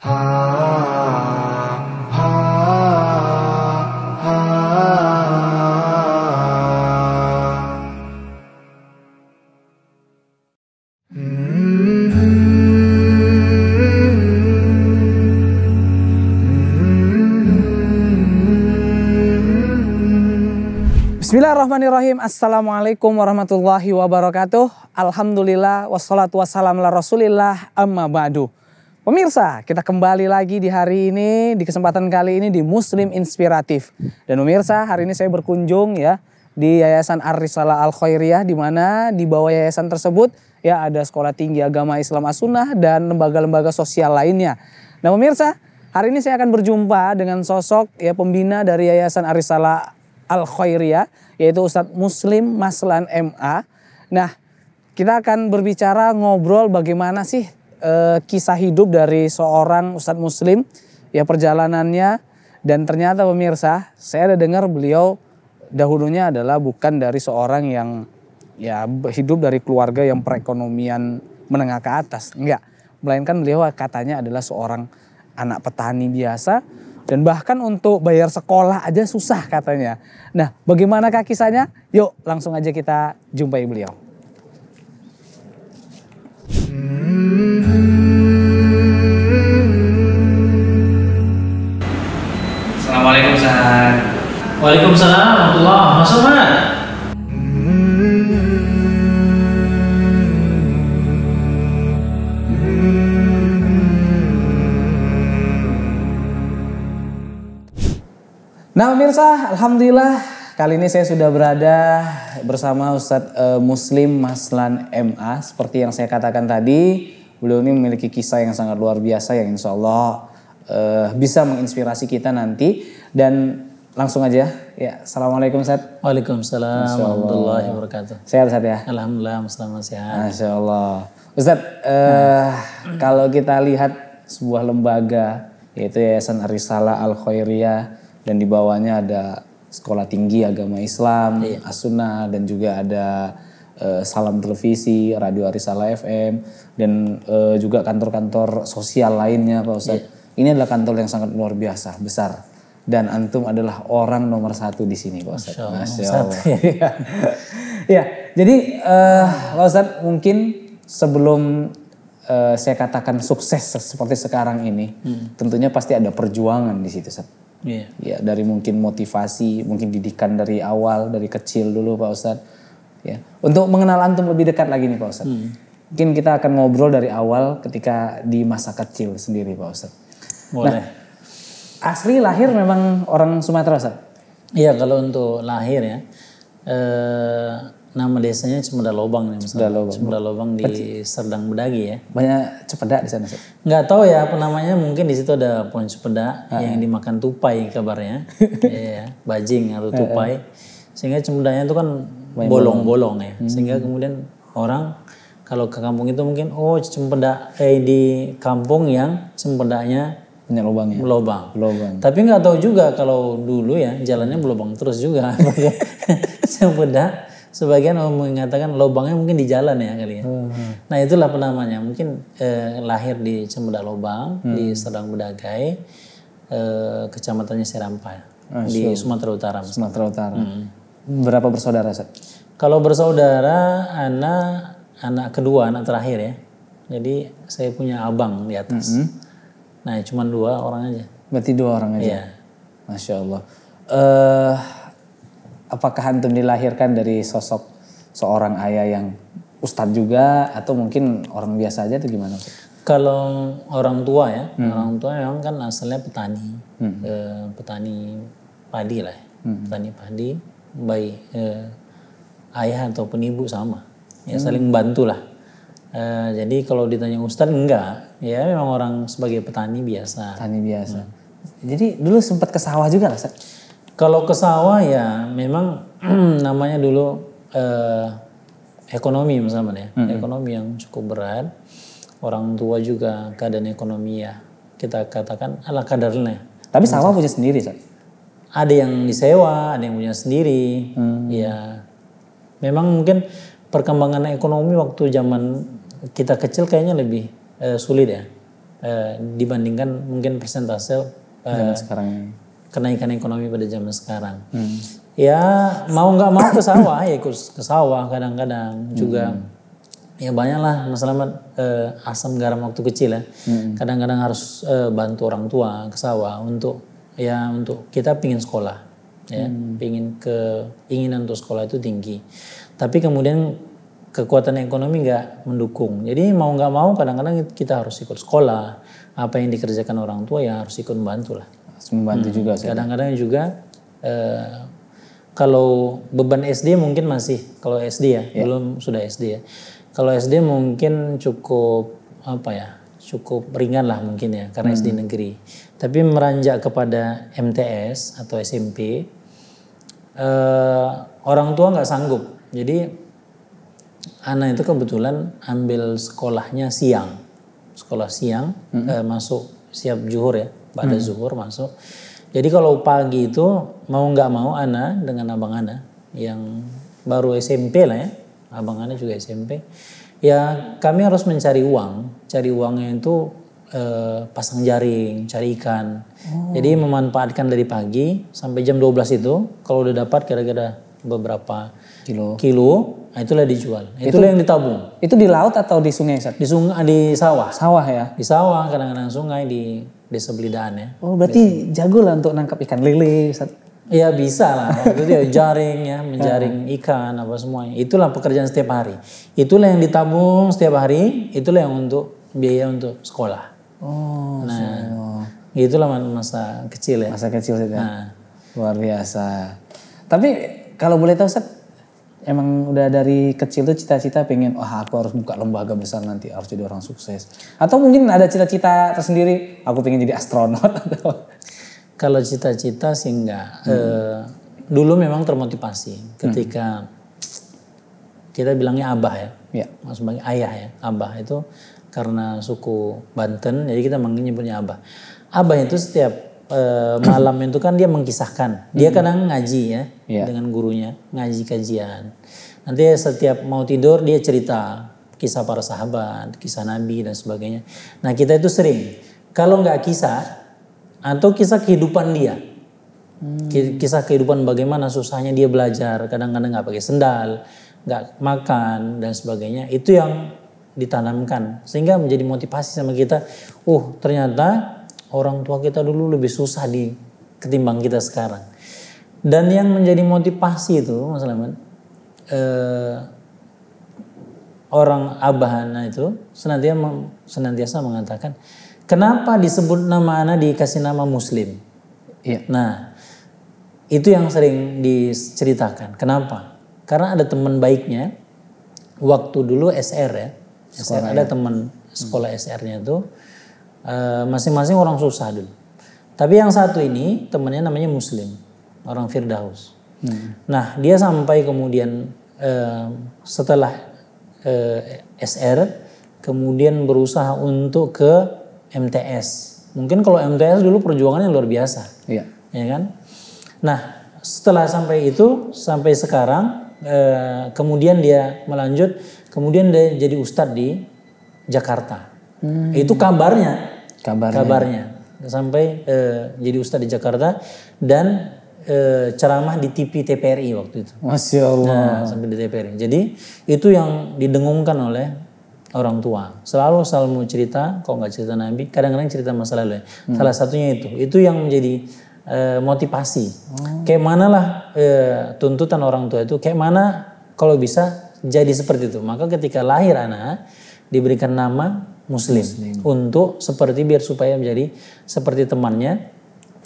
Mm-hmm. Bismillahirrahmanirrahim. Assalamualaikum warahmatullahi wabarakatuh. Alhamdulillah wassalatu wassalamu ala Rasulillah amma ba'du. Pemirsa, kita kembali lagi di hari ini, di kesempatan kali ini di Muslim Inspiratif. Dan pemirsa, hari ini saya berkunjung ya di Yayasan Ar-Risalah Al-Khairiyah di mana di bawah yayasan tersebut ya ada Sekolah Tinggi Agama Islam As-Sunnah dan lembaga-lembaga sosial lainnya. Nah, pemirsa, hari ini saya akan berjumpa dengan sosok ya pembina dari Yayasan Ar-Risalah Al-Khairiyah yaitu Ustadz Muslim Maslan MA. Nah, kita akan berbicara ngobrol bagaimana sih e, kisah hidup dari seorang ustadz muslim ya perjalanannya dan ternyata pemirsa saya ada dengar beliau dahulunya adalah bukan dari seorang yang ya hidup dari keluarga yang perekonomian menengah ke atas enggak melainkan beliau katanya adalah seorang anak petani biasa dan bahkan untuk bayar sekolah aja susah katanya. Nah, bagaimana kisahnya? Yuk, langsung aja kita jumpai beliau. Assalamualaikum Sahar Waalaikumsalam warahmatullahi wabarakatuh Mas Nah pemirsa, Alhamdulillah kali ini saya sudah berada bersama Ustadz uh, Muslim Maslan MA. Seperti yang saya katakan tadi, beliau ini memiliki kisah yang sangat luar biasa yang insya Allah uh, bisa menginspirasi kita nanti. Dan langsung aja. Ya, assalamualaikum Ustadz. Waalaikumsalam warahmatullahi wabarakatuh. Sehat Ustadz ya? Alhamdulillah, selamat sehat. Masya Allah. Ustadz, uh, kalau kita lihat sebuah lembaga yaitu Yayasan Arisala Al Khairiyah dan di bawahnya ada sekolah tinggi agama Islam, yeah. Iya. Asuna dan juga ada uh, Salam Televisi, Radio Arisala FM dan uh, juga kantor-kantor sosial lainnya Pak Ustadz. Yeah. Ini adalah kantor yang sangat luar biasa, besar. Dan antum adalah orang nomor satu di sini Pak Ustadz. Masya Allah. Masya Allah. ya, jadi uh, Pak Ustadz mungkin sebelum uh, saya katakan sukses seperti sekarang ini, hmm. tentunya pasti ada perjuangan di situ Ustadz Yeah. Ya dari mungkin motivasi, mungkin didikan dari awal, dari kecil dulu Pak Ustadz. Ya untuk mengenal antum lebih dekat lagi nih Pak Ustadz. Hmm. Mungkin kita akan ngobrol dari awal ketika di masa kecil sendiri Pak Ustadz. Nah, Boleh. Nah, asli lahir memang orang Sumatera Ustadz. Iya kalau untuk lahir ya. Eh, Nama desanya Cemeda Lobang nih misalnya. Cemeda Lobang. Cemeda Lobang di Serdang Bedagi ya. Banyak cepeda di sana sih. Nggak tahu ya apa namanya mungkin di situ ada pohon cepeda ah. yang iya. dimakan tupai kabarnya. Iya, iya, bajing atau eh, tupai. Eh. Sehingga cemedanya itu kan bolong-bolong ya. Hmm. Sehingga kemudian orang kalau ke kampung itu mungkin oh cempeda eh di kampung yang cempedanya punya ya. Lubang. Lubang. Tapi nggak tahu juga kalau dulu ya jalannya berlubang terus juga. cempeda sebagian orang mengatakan lobangnya mungkin di jalan ya kali ya. Hmm. hmm. Nah itulah penamanya mungkin eh, lahir di Cemuda Lobang hmm. di Serdang Bedagai eh, kecamatannya Serampa ah, di Sumatera Utara. Misalnya. Sumatera Utara. Hmm. Berapa bersaudara Seth? Kalau bersaudara anak anak kedua anak terakhir ya. Jadi saya punya abang di atas. Hmm. Nah cuma dua orang aja. Berarti dua orang aja. Ya, Masya Allah. Uh, apakah antum dilahirkan dari sosok seorang ayah yang ustadz juga atau mungkin orang biasa aja atau gimana? Kalau orang tua ya, hmm. orang tua memang kan asalnya petani, hmm. e, petani padi lah, ya. hmm. petani padi, baik e, eh, ayah ataupun ibu sama, ya hmm. saling bantu lah. E, jadi kalau ditanya ustadz enggak, ya memang orang sebagai petani biasa. Petani biasa. Hmm. Jadi dulu sempat ke sawah juga lah, kalau ke sawah ya memang namanya dulu eh, ekonomi misalnya ya. -hmm. Ekonomi yang cukup berat. Orang tua juga keadaan ekonomi ya kita katakan ala kadarnya. Tapi sawah punya sendiri, Sa. Ada yang disewa, ada yang punya sendiri. Hmm. Ya. Memang mungkin perkembangan ekonomi waktu zaman kita kecil kayaknya lebih eh, sulit ya. Eh, dibandingkan mungkin persentase eh, sekarang kenaikan ekonomi pada zaman sekarang. Hmm. Ya mau nggak mau ke sawah ya ikut ke sawah kadang-kadang hmm. juga ya banyaklah masalah eh, asam garam waktu kecil ya. Hmm. Kadang-kadang harus eh, bantu orang tua ke sawah untuk ya untuk kita pingin sekolah ya, hmm. pingin keinginan untuk sekolah itu tinggi. Tapi kemudian kekuatan ekonomi nggak mendukung. Jadi mau nggak mau kadang-kadang kita harus ikut sekolah. Apa yang dikerjakan orang tua ya harus ikut membantu lah membantu hmm. juga. Kadang-kadang juga uh, kalau beban SD mungkin masih kalau SD ya, yeah. belum sudah SD ya. Kalau SD mungkin cukup apa ya? cukup ringan lah mungkin ya karena hmm. SD negeri. Tapi meranjak kepada MTS atau SMP uh, eh, orang tua nggak sanggup. Jadi anak itu kebetulan ambil sekolahnya siang, sekolah siang -hmm. eh, masuk siap juhur ya pada hmm. zuhur masuk. Jadi kalau pagi itu mau nggak mau Ana dengan abang Ana yang baru SMP lah ya, abang Ana juga SMP. Ya kami harus mencari uang, cari uangnya itu eh, pasang jaring, cari ikan. Oh. Jadi memanfaatkan dari pagi sampai jam 12 itu kalau udah dapat kira-kira beberapa kilo. kilo Nah, itulah dijual. Nah, itulah itu, yang ditabung. Itu di laut atau di sungai, Sat? Di sungai di sawah. Sawah ya. Di sawah, kadang-kadang sungai di desa Belidaan ya. Oh, berarti desa. jago lah untuk nangkap ikan lele, Iya bisa lah. Itu dia jaring ya, menjaring ah. ikan apa semuanya. Itulah pekerjaan setiap hari. Itulah yang ditabung setiap hari, itulah yang untuk biaya untuk sekolah. Oh, nah, so. Itulah masa kecil ya. Masa kecil sih. Ya? Nah. Luar biasa. Tapi kalau boleh tahu, Sat, emang udah dari kecil tuh cita-cita pengen wah oh, aku harus buka lembaga besar nanti harus jadi orang sukses atau mungkin ada cita-cita tersendiri aku pengen jadi astronot kalau cita-cita sih enggak hmm. e, dulu memang termotivasi hmm. ketika hmm. kita bilangnya abah ya, ya. maksud ayah ya abah itu karena suku Banten jadi kita manggilnya nyebutnya abah abah itu setiap Eh, malam itu kan dia mengkisahkan. Dia hmm. kadang ngaji ya yeah. dengan gurunya, ngaji kajian. Nanti setiap mau tidur dia cerita kisah para sahabat, kisah Nabi dan sebagainya. Nah kita itu sering kalau nggak kisah atau kisah kehidupan dia, hmm. kisah kehidupan bagaimana susahnya dia belajar, kadang-kadang nggak pakai sendal, nggak makan dan sebagainya. Itu yang ditanamkan sehingga menjadi motivasi sama kita. Uh ternyata orang tua kita dulu lebih susah di ketimbang kita sekarang. Dan yang menjadi motivasi itu, Mas Leman, eh, orang abahana itu senantiasa senantiasa mengatakan, kenapa disebut nama anak dikasih nama Muslim? Iya. Nah, itu yang sering diceritakan. Kenapa? Karena ada teman baiknya, waktu dulu SR ya, SR, ada ya. teman hmm. sekolah hmm. SR-nya itu Eh, masing-masing orang susah dulu. Tapi yang satu ini temannya namanya Muslim, orang Firdaus. Hmm. Nah dia sampai kemudian uh, setelah uh, eh, SR kemudian berusaha untuk ke MTS. Mungkin kalau MTS dulu perjuangannya luar biasa, iya. ya kan? Nah setelah sampai itu sampai sekarang uh, kemudian dia melanjut kemudian dia jadi ustadz di Jakarta. Hmm. Itu kabarnya kabarnya, kabarnya. sampai e, jadi ustadz di Jakarta dan e, ceramah di TV TPRI waktu itu. Masya Allah. Nah, sampai di TPRI. Jadi itu yang didengungkan oleh orang tua. Selalu selalu cerita, kok nggak cerita Nabi, kadang-kadang cerita masalah lalu. Ya. Hmm. Salah satunya itu. Itu yang menjadi e, motivasi. Hmm. Kayak manalah e, tuntutan orang tua itu, kayak mana kalau bisa jadi seperti itu. Maka ketika lahir anak, diberikan nama Muslim, Muslim untuk seperti biar supaya menjadi seperti temannya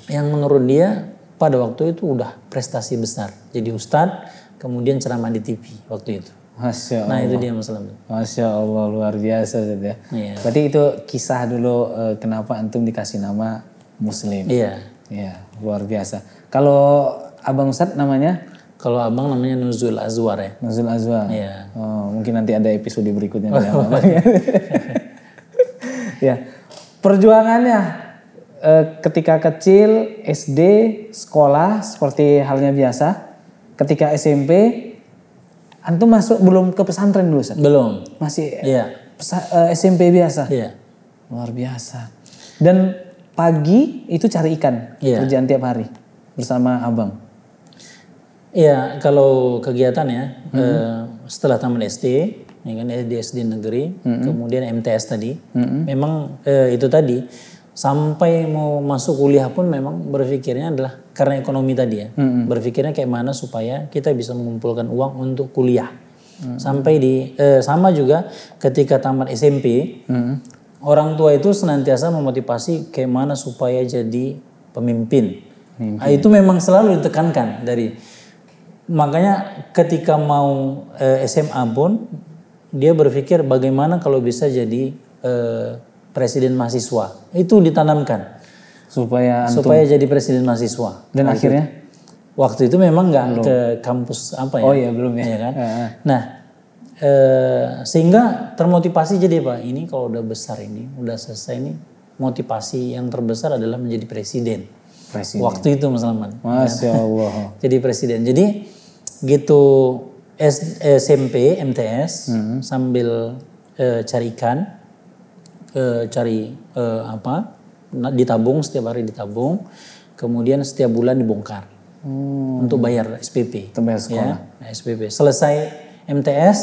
yang menurut dia pada waktu itu udah prestasi besar jadi Ustad kemudian ceramah di TV waktu itu. Masya Allah. Nah itu dia masalah. Masya Allah luar biasa ya. Iya. Berarti itu kisah dulu eh, kenapa antum dikasih nama Muslim. Iya. Iya luar biasa. Kalau abang Ustad namanya? Kalau abang namanya Nuzul Azwar ya. Nuzul Azwar. Iya. Oh, mungkin nanti ada episode berikutnya. Oh, ya, ya. Perjuangannya e, ketika kecil SD sekolah seperti halnya biasa. Ketika SMP antum masuk belum ke pesantren dulu, Sat? Belum. Masih yeah. Iya. e, eh, SMP biasa. Yeah. Luar biasa. Dan pagi itu cari ikan yeah. kerjaan tiap hari bersama abang. Iya, kalau kegiatan ya, hmm. setelah taman SD, ya kan SD SD negeri, mm-hmm. kemudian MTS tadi. Mm-hmm. Memang eh, itu tadi sampai mau masuk kuliah pun memang berpikirnya adalah karena ekonomi tadi ya. Mm-hmm. Berpikirnya kayak mana supaya kita bisa mengumpulkan uang untuk kuliah. Mm-hmm. Sampai di eh, sama juga ketika tamat SMP, mm-hmm. orang tua itu senantiasa memotivasi kayak mana supaya jadi pemimpin. Nah, itu ya. memang selalu ditekankan dari makanya ketika mau eh, SMA pun dia berpikir bagaimana kalau bisa jadi eh, presiden mahasiswa. Itu ditanamkan supaya antum... supaya jadi presiden mahasiswa. Dan waktu akhirnya waktu itu memang nggak ke kampus apa ya? Oh iya belum ya. ya kan? Nah, eh, sehingga termotivasi jadi Pak, ini kalau udah besar ini, udah selesai ini, motivasi yang terbesar adalah menjadi presiden. Presiden. Waktu itu Mas Laman. Masya ya kan? Allah. jadi presiden. Jadi gitu S, eh, SMP MTS hmm. sambil uh, cari ikan, uh, cari uh, apa, ditabung setiap hari ditabung, kemudian setiap bulan dibongkar hmm. untuk bayar SPP. Ya, sekolah. Ya, nah, SPP. Selesai MTS,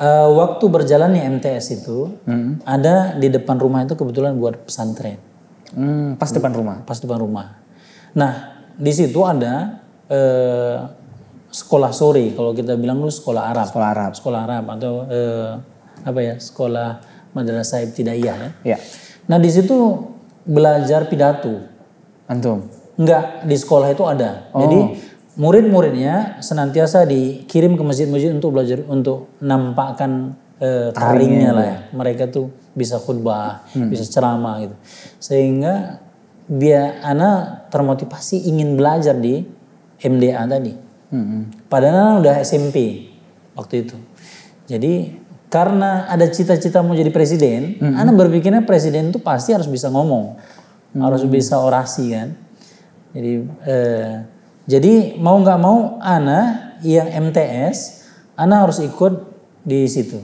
uh, waktu berjalannya MTS itu hmm. ada di depan rumah itu kebetulan buat pesantren. Hmm, pas depan rumah. Pas depan rumah. Nah di situ ada uh, sekolah sore kalau kita bilang dulu sekolah Arab sekolah Arab sekolah Arab atau eh, apa ya sekolah madrasah ibtidaiyah ya. ya nah di situ belajar pidato antum enggak di sekolah itu ada oh. jadi murid-muridnya senantiasa dikirim ke masjid-masjid untuk belajar untuk nampakkan eh, taringnya lah ya. ya. mereka tuh bisa khutbah hmm. bisa ceramah gitu sehingga biar anak termotivasi ingin belajar di MDA tadi hmm. padahal udah SMP waktu itu jadi karena ada cita-cita mau jadi presiden hmm. anak berpikirnya presiden itu pasti harus bisa ngomong hmm. harus bisa orasi kan jadi eh, jadi mau nggak mau anak yang MTS anak harus ikut di situ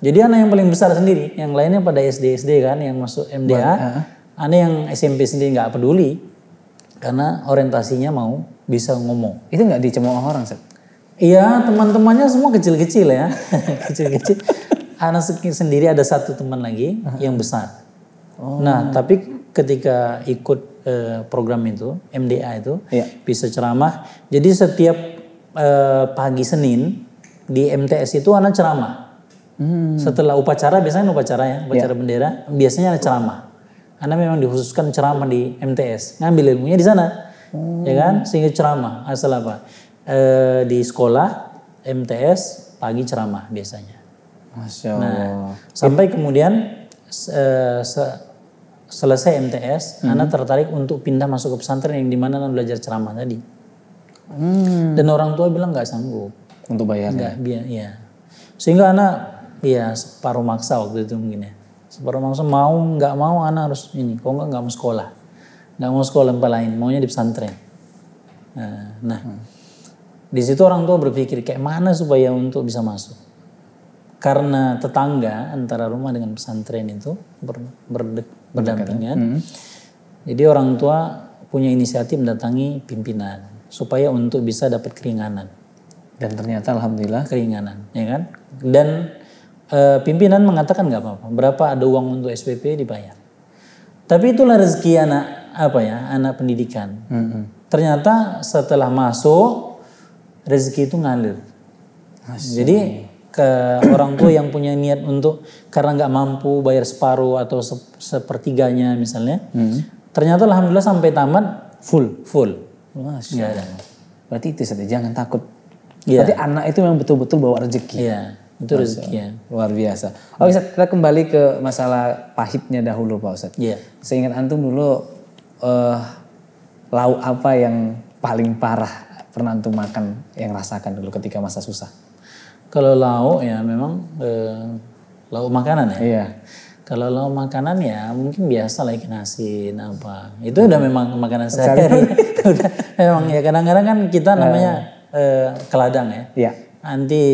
jadi anak yang paling besar sendiri, yang lainnya pada SD SD kan, yang masuk MDA, ah. anak yang SMP sendiri nggak peduli karena orientasinya mau bisa ngomong. Itu nggak dicemooh orang, Seth? Iya, teman-temannya semua kecil-kecil ya. kecil-kecil. Anak sendiri ada satu teman lagi yang besar. Oh. Nah, tapi ketika ikut eh, program itu, MDA itu, ya. bisa ceramah. Jadi setiap eh, pagi Senin di MTS itu anak ceramah. Hmm. Setelah upacara, biasanya kan upacara ya, upacara ya. bendera, biasanya ada ceramah. Anda memang dikhususkan ceramah di MTS, ngambil ilmunya di sana hmm. ya kan sehingga ceramah asal apa e, di sekolah MTS pagi ceramah biasanya Masya nah, Allah. nah sampai kemudian e, se, selesai MTS hmm. anak tertarik untuk pindah masuk ke pesantren yang dimana anak belajar ceramah tadi hmm. dan orang tua bilang nggak sanggup untuk bayar nggak biar ya iya, iya. sehingga anak ya separuh maksa waktu itu mungkin ya separuh maksa mau nggak mau anak harus ini kok nggak nggak mau sekolah nggak mau sekolah tempat lain maunya di pesantren nah, nah di situ orang tua berpikir kayak mana supaya untuk bisa masuk karena tetangga antara rumah dengan pesantren itu ber, berdek, berdampingan hmm. jadi orang tua punya inisiatif mendatangi pimpinan supaya untuk bisa dapat keringanan dan ternyata alhamdulillah keringanan ya kan dan e, pimpinan mengatakan nggak apa-apa berapa ada uang untuk SPP dibayar tapi itulah rezeki anak apa ya anak pendidikan. Hmm. Ternyata setelah masuk rezeki itu ngalir. Asyik. Jadi ke orang tua yang punya niat untuk karena nggak mampu bayar separuh atau se sepertiganya misalnya, hmm. ternyata alhamdulillah sampai tamat full full. ya. Berarti itu saja jangan takut. Ya. Berarti anak itu memang betul-betul bawa rezeki. ya. itu rezeki iya. Luar biasa. Oke, Ustaz, kita kembali ke masalah pahitnya dahulu Pak Ustaz. Iya. Seingat antum dulu uh, lauk apa yang paling parah pernah untuk makan yang rasakan dulu ketika masa susah? Kalau lauk ya memang eh, lauk makanan ya. Iya. Kalau lauk makanan ya mungkin biasa lah ikan asin apa. Itu udah memang makanan sehari. hari memang ya kadang-kadang kan kita eh. namanya eh, ke ladang ya. Iya nanti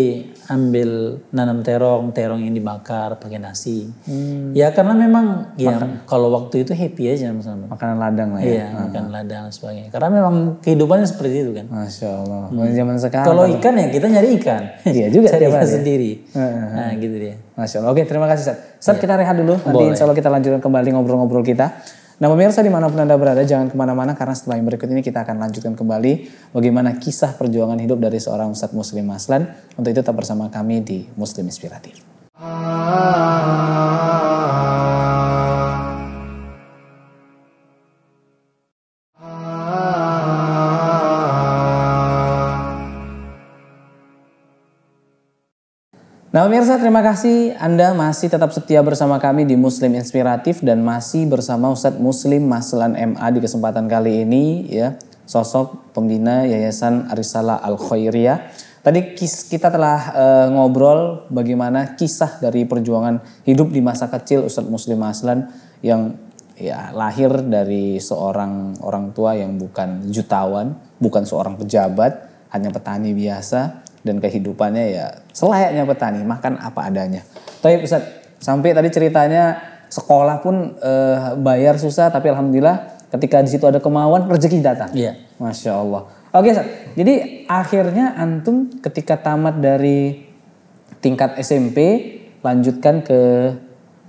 ambil nanam terong, terong yang dibakar pakai nasi. Hmm. Ya karena memang ya kalau waktu itu happy aja sama Makanan ladang lah ya. Iya, uh hmm. makanan ladang sebagainya. Karena memang kehidupannya seperti itu kan. Masya Allah. Hmm. Zaman sekarang. Kalau ikan ya kita nyari ikan. Iya juga. Cari ikan sendiri. uh Nah gitu dia. Masya Allah. Oke terima kasih Ustaz. Ustaz ya. kita rehat dulu. Nanti Boleh. insya Allah kita lanjutkan kembali ngobrol-ngobrol kita. Nah pemirsa dimanapun Anda berada jangan kemana-mana karena setelah yang berikut ini kita akan lanjutkan kembali bagaimana kisah perjuangan hidup dari seorang Ustadz Muslim Maslan. Untuk itu tetap bersama kami di Muslim Inspiratif. Ah. Nah pemirsa terima kasih Anda masih tetap setia bersama kami di Muslim Inspiratif dan masih bersama Ustadz Muslim Maslan MA di kesempatan kali ini ya sosok pembina Yayasan Arisala Al Khairiyah. Tadi kita telah uh, ngobrol bagaimana kisah dari perjuangan hidup di masa kecil Ustadz Muslim Maslan yang ya lahir dari seorang orang tua yang bukan jutawan, bukan seorang pejabat, hanya petani biasa dan kehidupannya ya selayaknya petani makan apa adanya. Tapi Ustaz, sampai tadi ceritanya sekolah pun eh, bayar susah tapi alhamdulillah ketika di situ ada kemauan rezeki datang. Iya. Masya Allah. Oke, Ustaz. jadi akhirnya antum ketika tamat dari tingkat SMP lanjutkan ke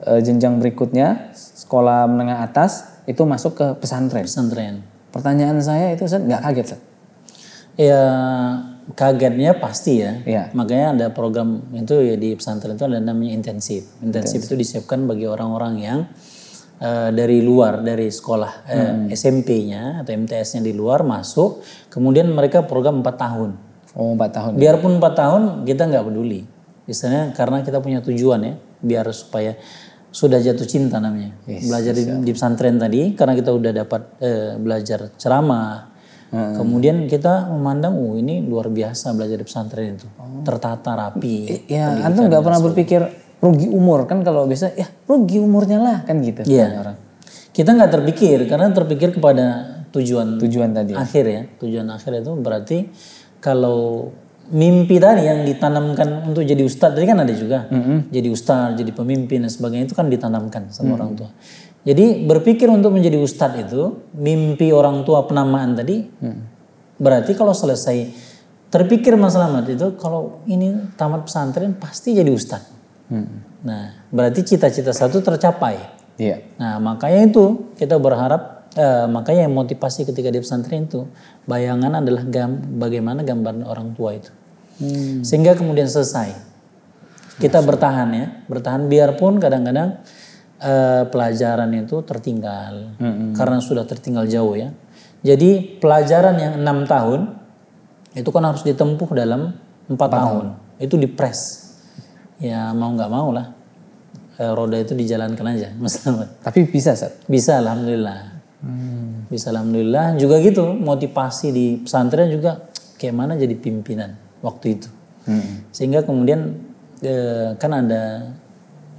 eh, jenjang berikutnya sekolah menengah atas itu masuk ke pesantren. Pesantren. Pertanyaan saya itu Ustaz nggak kaget Ustaz? Ya kagetnya pasti ya. ya. Makanya ada program itu ya di pesantren itu ada namanya intensif. Intensif itu disiapkan bagi orang-orang yang uh, dari luar dari sekolah uh, eh, hmm. SMP-nya atau MTS-nya di luar masuk, kemudian mereka program 4 tahun. Oh, 4 tahun. Biarpun 4 tahun kita nggak peduli. Misalnya karena kita punya tujuan ya, biar supaya sudah jatuh cinta namanya. Yes, belajar di, di pesantren tadi karena kita udah dapat uh, belajar ceramah Hmm. Kemudian kita memandang, oh ini luar biasa belajar di pesantren itu, oh. tertata rapi. Ya, antum nggak pernah berpikir rugi umur kan kalau bisa, ya rugi umurnya lah kan gitu. Iya. Orang. Kita nggak terpikir karena terpikir kepada tujuan tujuan tadi ya. akhir ya tujuan akhir itu berarti kalau mimpi tadi yang ditanamkan untuk jadi ustadz tadi kan ada juga -hmm. jadi ustadz jadi pemimpin dan sebagainya itu kan ditanamkan sama -hmm. orang tua jadi berpikir untuk menjadi ustadz itu mimpi orang tua penamaan tadi. Hmm. Berarti kalau selesai terpikir Mas mati itu kalau ini tamat pesantren pasti jadi ustadz. Hmm. Nah berarti cita-cita satu tercapai. Yeah. Nah makanya itu kita berharap eh, makanya yang motivasi ketika di pesantren itu bayangan adalah gam, bagaimana gambaran orang tua itu. Hmm. Sehingga kemudian selesai. Kita bertahan ya, bertahan biarpun kadang-kadang Eh, pelajaran itu tertinggal hmm. karena sudah tertinggal jauh ya. Jadi pelajaran yang enam tahun itu kan harus ditempuh dalam empat tahun. tahun. Itu dipres. Ya mau nggak mau lah. E, roda itu dijalankan aja, Mas Tapi bisa, Sat? Bisa, alhamdulillah. Hmm. Bisa, alhamdulillah. Juga gitu, motivasi di pesantren juga kayak mana jadi pimpinan waktu itu. Hmm. Sehingga kemudian e, kan ada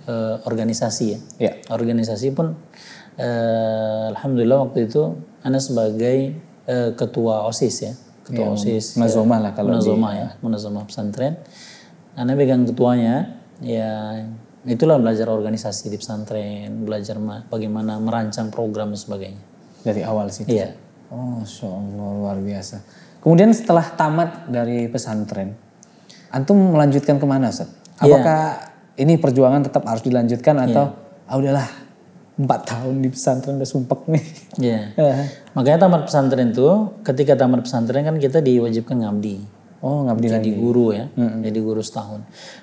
uh, organisasi ya. ya. Organisasi pun uh, alhamdulillah waktu itu anda sebagai uh, ketua OSIS ya. Ketua ya, OSIS. Munazomah ya, lah kalau Munazomah ya, Munazomah pesantren. anda pegang ketuanya ya itulah belajar organisasi di pesantren, belajar bagaimana merancang program dan sebagainya. Dari awal sih. Iya. Oh, soal Allah, luar biasa. Kemudian setelah tamat dari pesantren, Antum melanjutkan kemana Ustaz? Iya. Apakah ya ini perjuangan tetap harus dilanjutkan iya. atau yeah. ah udahlah empat tahun di pesantren udah sumpek nih. Iya. Yeah. Makanya tamat pesantren tuh, ketika tamat pesantren kan kita diwajibkan ngabdi. Oh ngabdi jadi lagi. guru ya, mm -hmm. jadi guru setahun.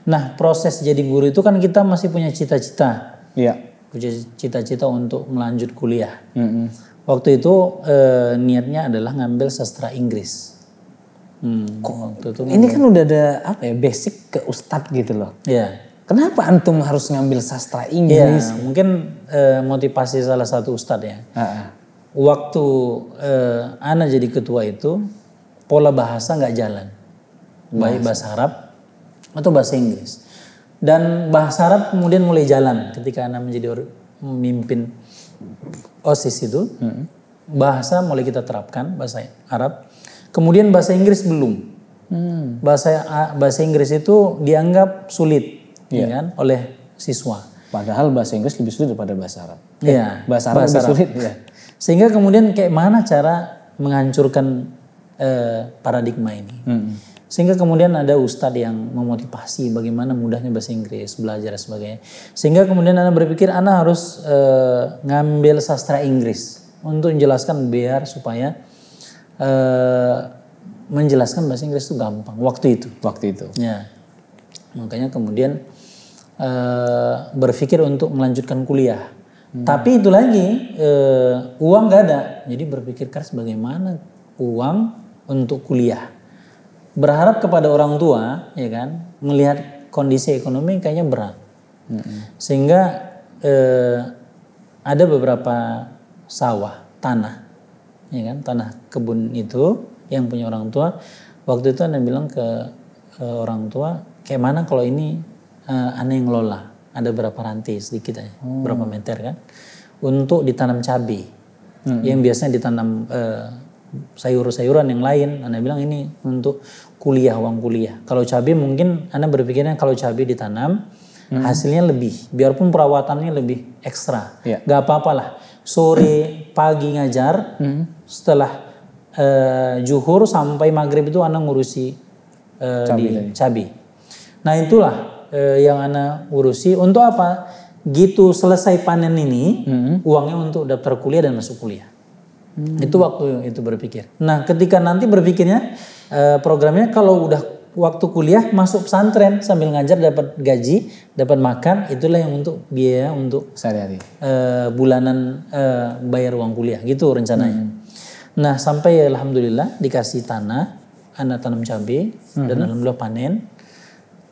Nah proses jadi guru itu kan kita masih punya cita-cita. Iya. Yeah. Punya cita-cita untuk melanjut kuliah. Mm -hmm. Waktu itu eh, niatnya adalah ngambil sastra Inggris. Hmm, Kok, waktu itu ini kan udah ada apa ya basic ke ustadz gitu loh. Iya. Kenapa antum harus ngambil sastra Inggris? Ya, mungkin eh, motivasi salah satu ustadz ya. Uh-uh. Waktu eh, Ana jadi ketua itu pola bahasa nggak jalan, baik bahasa Arab atau bahasa Inggris. Dan bahasa Arab kemudian mulai jalan ketika Ana menjadi memimpin osis itu. Hmm. Bahasa mulai kita terapkan bahasa Arab. Kemudian bahasa Inggris belum. Hmm. Bahasa ah, bahasa Inggris itu dianggap sulit yeah. Iya. oleh siswa. Padahal bahasa Inggris lebih sulit daripada bahasa Arab. Eh, iya. Eh, bahasa Arab lebih Arab. sulit. Iya. Sehingga kemudian kayak mana cara menghancurkan eh, paradigma ini. Hmm. Sehingga kemudian ada ustadz yang memotivasi bagaimana mudahnya bahasa Inggris, belajar dan sebagainya. Sehingga kemudian Anda berpikir Anda harus eh, ngambil sastra Inggris untuk menjelaskan biar supaya eh, menjelaskan bahasa Inggris itu gampang waktu itu. Waktu itu. Ya. Makanya kemudian e, berpikir untuk melanjutkan kuliah. Hmm. Tapi itu lagi e, uang gak ada, jadi berpikir keras bagaimana uang untuk kuliah. Berharap kepada orang tua, ya kan, melihat kondisi ekonomi kayaknya berat, hmm. sehingga e, ada beberapa sawah, tanah, ya kan, tanah kebun itu yang punya orang tua. Waktu itu anda bilang ke, ke orang tua, kayak mana kalau ini uh, aneh yang ngelola. Ada berapa rantai sedikit aja, hmm. berapa meter kan. Untuk ditanam cabai. Hmm. Yang biasanya ditanam uh, sayur-sayuran yang lain. Anda bilang ini untuk kuliah, uang kuliah. Kalau cabai mungkin Anda berpikirnya kalau cabai ditanam, hmm. hasilnya lebih. Biarpun perawatannya lebih ekstra. Ya. Gak apa-apalah. Sore, pagi ngajar, hmm. setelah uh, eh, juhur sampai maghrib itu Anda ngurusi uh, cabai. Nah itulah eh, yang ana urusi untuk apa? Gitu selesai panen ini, hmm. uangnya untuk daftar kuliah dan masuk kuliah. Hmm. Itu waktu itu berpikir. Nah, ketika nanti berpikirnya eh, programnya kalau udah waktu kuliah masuk pesantren sambil ngajar dapat gaji, dapat makan, itulah yang untuk biaya untuk sehari-hari. Eh, bulanan eh, bayar uang kuliah gitu rencananya. Hmm. Nah, sampai ya, alhamdulillah dikasih tanah, anak tanam cabai mm -hmm. dan alhamdulillah panen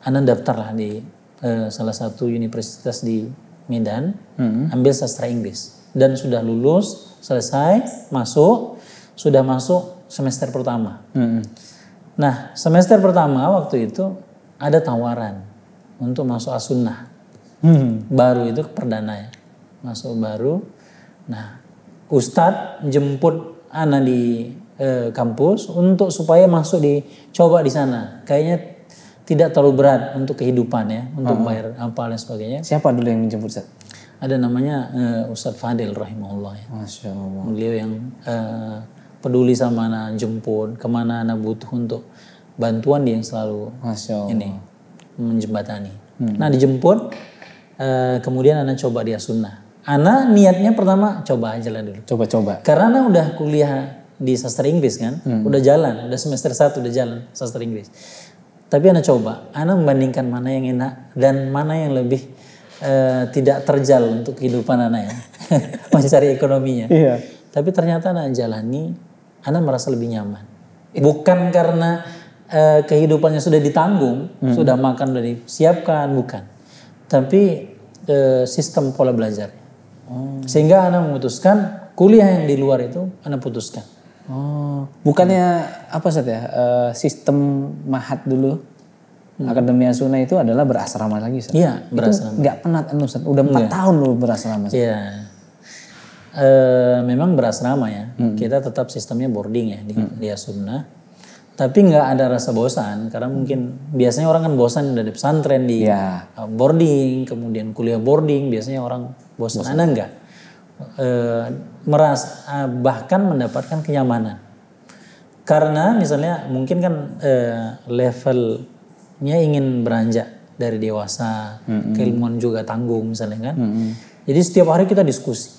anda daftarlah di uh, salah satu universitas di Medan, hmm. ambil sastra Inggris dan sudah lulus, selesai, masuk, sudah masuk semester pertama. Hmm. Nah, semester pertama waktu itu ada tawaran untuk masuk asunnah. Hmm. Baru itu perdana ya. Masuk baru. Nah, Ustadz jemput Ana di e, kampus untuk supaya masuk di coba di sana. Kayaknya tidak terlalu berat untuk kehidupan ya, untuk uh-huh. bayar apa dan sebagainya. Siapa dulu yang menjemput Ustaz? Ada namanya uh, eh, Ustadz Fadil rahimahullah ya. Masya Allah. Beliau yang uh, peduli sama anak jemput, kemana anak butuh untuk bantuan dia yang selalu Masya Allah. ini menjembatani. Hmm. Nah dijemput, uh, kemudian anak coba dia sunnah. anak niatnya pertama coba aja lah dulu. Coba-coba. Karena udah kuliah di sastra Inggris kan, hmm. udah jalan, udah semester satu udah jalan sastra Inggris. Tapi Anda coba, Anda membandingkan mana yang enak dan mana yang lebih uh, tidak terjal untuk kehidupan anak ya. cari ekonominya. Iya. Tapi ternyata anak jalani, Anda merasa lebih nyaman. Bukan karena uh, kehidupannya sudah ditanggung, hmm. sudah makan sudah disiapkan, bukan. Tapi uh, sistem pola belajar. Hmm. Oh. Sehingga Anda memutuskan kuliah yang di luar itu Anda putuskan Oh, bukannya apa saja ya? Uh, sistem mahat dulu hmm. Akademi Asuna itu adalah berasrama lagi Ustaz. Iya, berasrama. Enggak gak penat anu Ustaz. Udah empat ya. tahun lu berasrama Iya. Uh, memang berasrama ya. Hmm. Kita tetap sistemnya boarding ya di, hmm. di Asuna. Tapi nggak ada rasa bosan karena hmm. mungkin biasanya orang kan bosan udah di pesantren di ya. boarding, kemudian kuliah boarding, biasanya orang bosan. bosan. enggak? e, meras eh, bahkan mendapatkan kenyamanan karena misalnya mungkin kan e, levelnya ingin beranjak dari dewasa mm-hmm. keilmuan juga tanggung misalnya kan mm-hmm. jadi setiap hari kita diskusi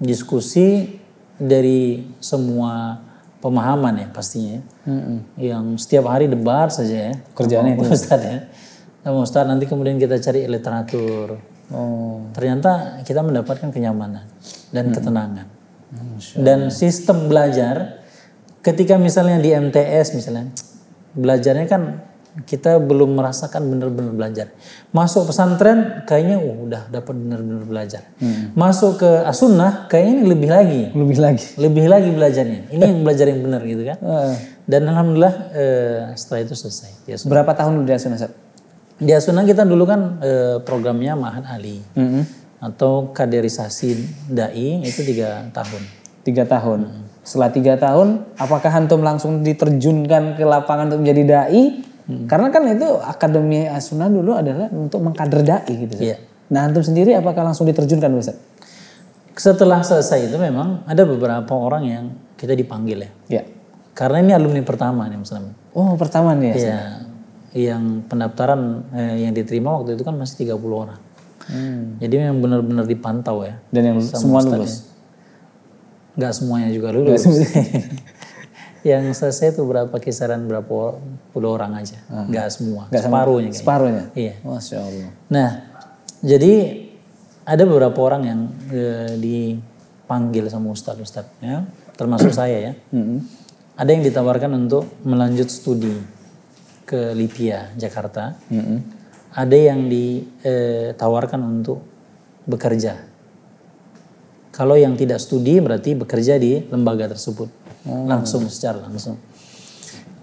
diskusi dari semua pemahaman ya pastinya mm-hmm. yang setiap hari debat saja ya kerjaannya itu ya sama nanti kemudian kita cari literatur Oh. Ternyata kita mendapatkan kenyamanan dan hmm. ketenangan. Hmm, dan sistem belajar ketika misalnya di MTS misalnya belajarnya kan kita belum merasakan benar-benar belajar. Masuk pesantren kayaknya uh, udah dapat benar-benar belajar. Hmm. Masuk ke asunah kayaknya lebih lagi. Lebih lagi. Lebih lagi belajarnya. Ini yang belajar yang benar gitu kan. Eh. Dan alhamdulillah uh, setelah itu selesai. Ya, Berapa tahun udah asunah? Di Asuna kita dulu kan eh, programnya Mahan Ali mm -hmm. atau kaderisasi dai itu tiga tahun. Tiga tahun. Mm -hmm. Setelah tiga tahun, apakah hantum langsung diterjunkan ke lapangan untuk menjadi dai? Mm -hmm. Karena kan itu akademi Asuna dulu adalah untuk mengkader dai gitu. Yeah. Nah hantum sendiri apakah langsung diterjunkan bisa? Setelah selesai itu memang ada beberapa orang yang kita dipanggil ya. Yeah. Karena ini alumni pertama nih Mas Oh pertama nih ya? Iya yang pendaftaran eh, yang diterima waktu itu kan masih 30 orang. Hmm. Jadi memang benar-benar dipantau ya. Dan yang semua lulus. Gak semuanya juga lulus. yang selesai itu berapa kisaran berapa puluh orang aja. Enggak ah. uh -huh. Gak semua, Gak separuhnya. Sama, Separuhnya. Iya. Masya Allah. Nah, jadi ada beberapa orang yang e, dipanggil sama ustadz-ustadz ya, termasuk saya ya. -hmm. Ada yang ditawarkan untuk melanjut studi ke Lipia Jakarta mm -hmm. ada yang ditawarkan eh, untuk bekerja kalau yang tidak studi berarti bekerja di lembaga tersebut hmm. langsung secara langsung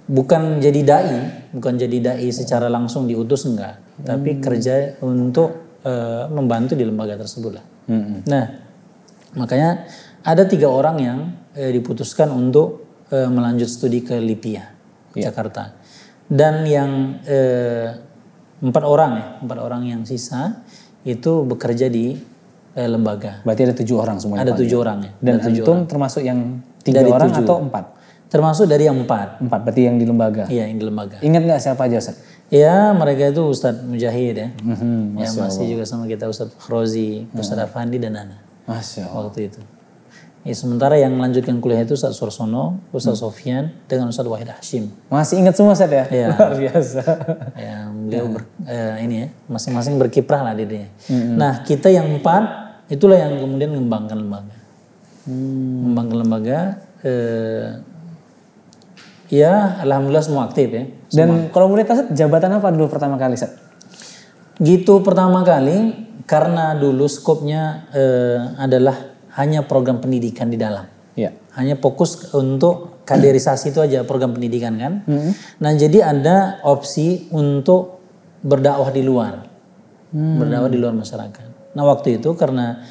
bukan jadi dai bukan jadi dai secara langsung diutus enggak hmm. tapi kerja untuk uh, membantu di lembaga tersebut lah hmm. nah makanya ada tiga orang yang uh, diputuskan untuk uh, melanjut studi ke Lipia yeah. Jakarta dan yang eh, empat orang ya empat orang yang sisa itu bekerja di eh, lembaga. Berarti ada tujuh orang semuanya. Ada tujuh orang ya. Dan antum termasuk yang tiga dari orang tujuh. atau empat? Termasuk dari yang empat. Empat berarti yang di lembaga. Iya yang di lembaga. Ingat nggak siapa aja Ustaz? Iya mereka itu Ustadz Mujahid ya. Mm-hmm, Masya masih Allah. juga sama kita Ustadz Khrozi, Ustadz mm iya. Afandi dan Nana. Masya Allah. Waktu itu. Ya, sementara yang melanjutkan kuliah itu Ustaz Sorsono, Ustaz hmm. Sofian, dengan Ustaz Wahid Hashim. Masih ingat semua Ustaz ya? ya. Luar biasa. Ya, beliau ya. ber, eh, ini ya, masing-masing berkiprah lah dirinya. Hmm. Nah, kita yang empat, itulah yang kemudian mengembangkan lembaga. Hmm. Mengembangkan lembaga, eh, ya Alhamdulillah semua aktif ya. Semua. Dan kalau boleh tahu jabatan apa dulu pertama kali Ustaz? Gitu pertama kali, karena dulu skopnya eh, adalah hanya program pendidikan di dalam. Ya. Hanya fokus untuk kaderisasi itu aja program pendidikan kan. Hmm. Nah jadi ada opsi untuk berdakwah di luar, hmm. berdakwah di luar masyarakat. Nah waktu itu karena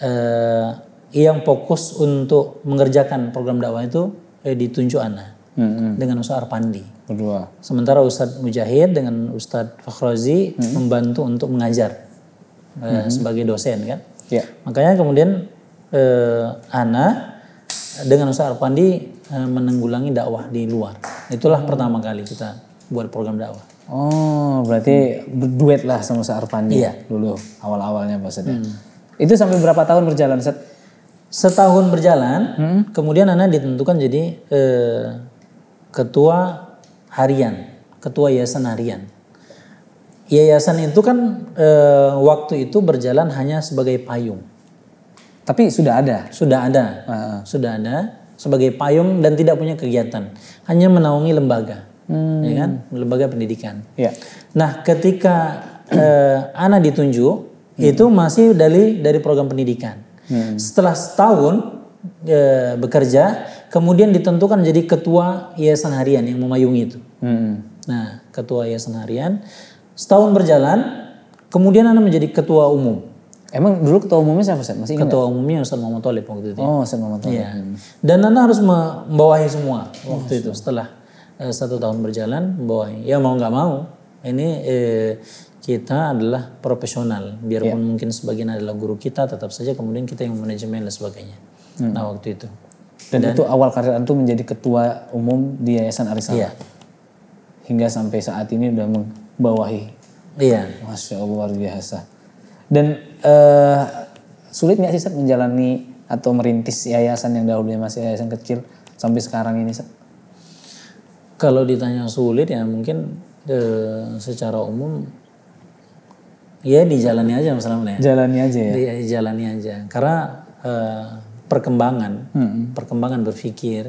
eh, yang fokus untuk mengerjakan program dakwah itu eh, ditunjuk anak hmm. dengan Ustadz Arpandi. Berdua. Sementara Ustadz Mujahid dengan Ustadz Fakhrozi hmm. membantu untuk mengajar eh, hmm. sebagai dosen kan. Yeah. Makanya kemudian eh, Ana dengan Ustaz Arpandi eh, menanggulangi dakwah di luar. Itulah pertama kali kita buat program dakwah. Oh, berarti hmm. berduet lah sama Ustaz Arpandi iya. dulu awal-awalnya maksudnya. Hmm. Itu sampai berapa tahun berjalan Set Setahun berjalan, hmm? kemudian Ana ditentukan jadi eh, ketua harian, ketua yayasan harian. Yayasan itu kan e, waktu itu berjalan hanya sebagai payung. Tapi sudah ada. Sudah ada. uh Sudah ada sebagai payung dan tidak punya kegiatan. Hanya menaungi lembaga. Hmm. Ya kan? Lembaga pendidikan. Ya. Nah, ketika uh, Ana ditunjuk hmm. itu masih dari dari program pendidikan. Hmm. Setelah setahun e, bekerja, kemudian ditentukan jadi ketua yayasan harian yang memayungi itu. Hmm. Nah, ketua yayasan harian setahun berjalan, kemudian Anda menjadi ketua umum. Emang dulu ketua umumnya siapa Ustaz? Masih ketua enggak? umumnya Ustaz Muhammad Thalib waktu itu. Ya. Oh, Ustaz Muhammad Thalib. Iya. Hmm. Dan Nana harus membawahi semua iya, waktu itu setelah uh, satu tahun berjalan membawahi. Ya mau nggak mau. Ini eh, kita adalah profesional. Biarpun yeah. mungkin sebagian adalah guru kita, tetap saja kemudian kita yang manajemen dan sebagainya. Hmm. Nah waktu itu. Dan, dan itu awal karir antum menjadi ketua umum di Yayasan Arisala. Iya. Hingga sampai saat ini udah membawahi. Iya. Masya Allah luar biasa. Dan uh, sulit nggak sih saat menjalani atau merintis yayasan yang dahulunya masih yayasan kecil sampai sekarang ini Kalau ditanya sulit ya mungkin uh, secara umum ya dijalani aja masalahnya. Jalani aja ya. Dijalani aja karena uh, perkembangan, hmm. perkembangan berpikir,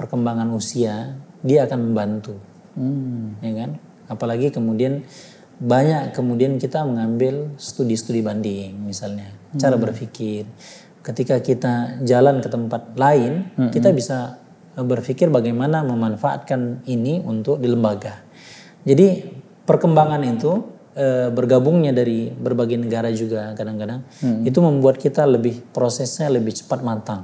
perkembangan usia dia akan membantu, hmm. ya kan? Apalagi kemudian banyak kemudian kita mengambil studi-studi banding misalnya hmm. cara berpikir ketika kita jalan ke tempat lain hmm. kita bisa berpikir bagaimana memanfaatkan ini untuk di lembaga jadi perkembangan itu e, bergabungnya dari berbagai negara juga kadang-kadang hmm. itu membuat kita lebih prosesnya lebih cepat matang